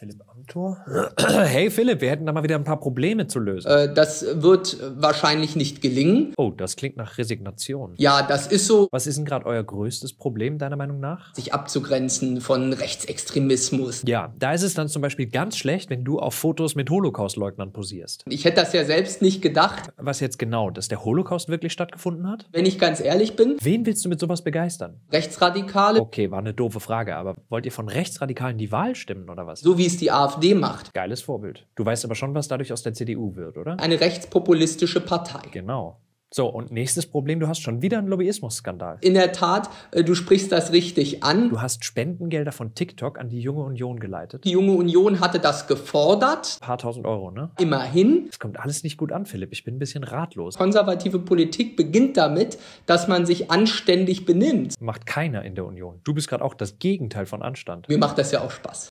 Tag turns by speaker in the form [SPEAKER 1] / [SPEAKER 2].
[SPEAKER 1] Philipp Amthor? Hey Philipp, wir hätten da mal wieder ein paar Probleme zu lösen. Äh, das wird wahrscheinlich nicht gelingen. Oh, das klingt nach Resignation. Ja, das ist so. Was ist denn gerade euer größtes Problem, deiner Meinung nach? Sich abzugrenzen von Rechtsextremismus. Ja, da ist es dann zum Beispiel ganz schlecht, wenn du auf Fotos mit Holocaust-Leugnern posierst. Ich hätte das ja selbst nicht gedacht. Was jetzt genau, dass der Holocaust wirklich stattgefunden hat? Wenn ich ganz ehrlich bin. Wen willst du mit sowas begeistern? Rechtsradikale. Okay, war eine doofe Frage, aber wollt ihr von Rechtsradikalen die Wahl stimmen oder was? So wie es die AfD macht. Geiles Vorbild. Du weißt aber schon, was dadurch aus der CDU wird, oder? Eine rechtspopulistische Partei. Genau. So, und nächstes Problem, du hast schon wieder einen Lobbyismus-Skandal. In der Tat, äh, du sprichst das richtig an. Du hast Spendengelder von TikTok an die Junge Union geleitet. Die Junge Union hatte das gefordert. Ein paar tausend Euro, ne? Immerhin. Es kommt alles nicht gut an, Philipp. Ich bin ein bisschen ratlos. Konservative Politik beginnt damit, dass man sich anständig benimmt. Macht keiner in der Union. Du bist gerade auch das Gegenteil von Anstand. Mir macht das ja auch Spaß.